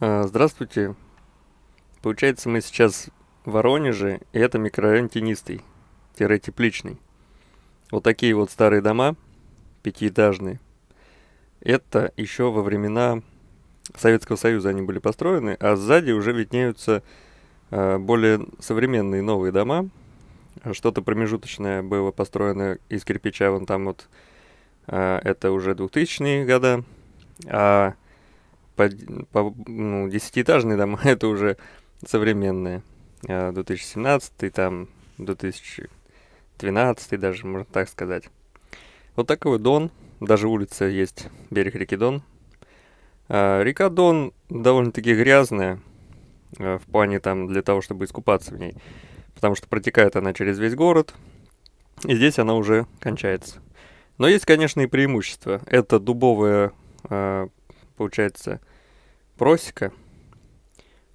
А, здравствуйте. Получается, мы сейчас в Воронеже, и это микрорайон Тенистый, тепличный. Вот такие вот старые дома, пятиэтажные. Это еще во времена Советского Союза они были построены, а сзади уже виднеются а, более современные новые дома. Что-то промежуточное было построено из кирпича, вон там вот а, это уже 2000-е года. А по, по ну, десятиэтажные дома это уже современные. 2017 а, там 2012 даже, можно так сказать. Вот такой Дон. Даже улица есть, берег реки Дон. А, река Дон довольно-таки грязная, а, в плане там для того, чтобы искупаться в ней. Потому что протекает она через весь город, и здесь она уже кончается. Но есть, конечно, и преимущества Это дубовая получается, просека,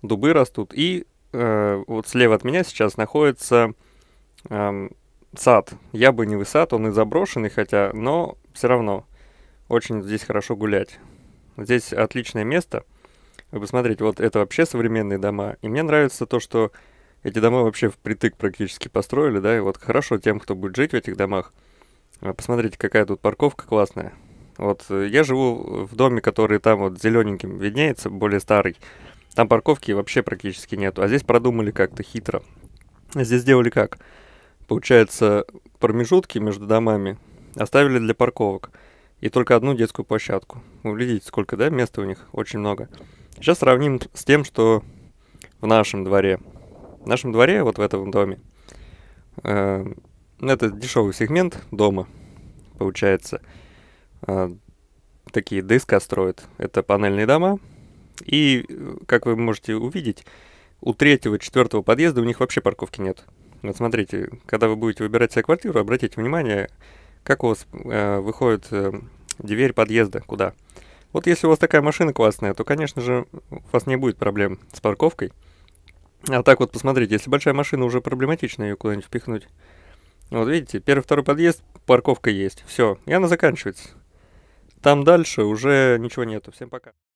дубы растут. И э, вот слева от меня сейчас находится э, сад. Я бы не высад, он и заброшенный, хотя, но все равно очень здесь хорошо гулять. Здесь отличное место. Вы посмотрите, вот это вообще современные дома. И мне нравится то, что эти дома вообще впритык практически построили, да, и вот хорошо тем, кто будет жить в этих домах. Посмотрите, какая тут парковка классная. Вот э, я живу в доме, который там вот зелененьким виднеется, более старый. Там парковки вообще практически нету. А здесь продумали как-то хитро. Здесь сделали как? Получается, промежутки между домами оставили для парковок. И только одну детскую площадку. Вы видите, сколько, да, места у них? Очень много. Сейчас сравним с тем, что в нашем дворе. В нашем дворе, вот в этом доме, э, это дешевый сегмент дома, получается. Э, такие ДСК строят. Это панельные дома. И, э, как вы можете увидеть, у третьего, четвертого подъезда у них вообще парковки нет. Вот смотрите, когда вы будете выбирать себе квартиру, обратите внимание, как у вас э, выходит э, дверь подъезда, куда. Вот если у вас такая машина классная, то, конечно же, у вас не будет проблем с парковкой. А так вот, посмотрите, если большая машина, уже проблематично ее куда-нибудь впихнуть. Вот видите, первый, второй подъезд, парковка есть, все, и она заканчивается. Там дальше уже ничего нету. Всем пока.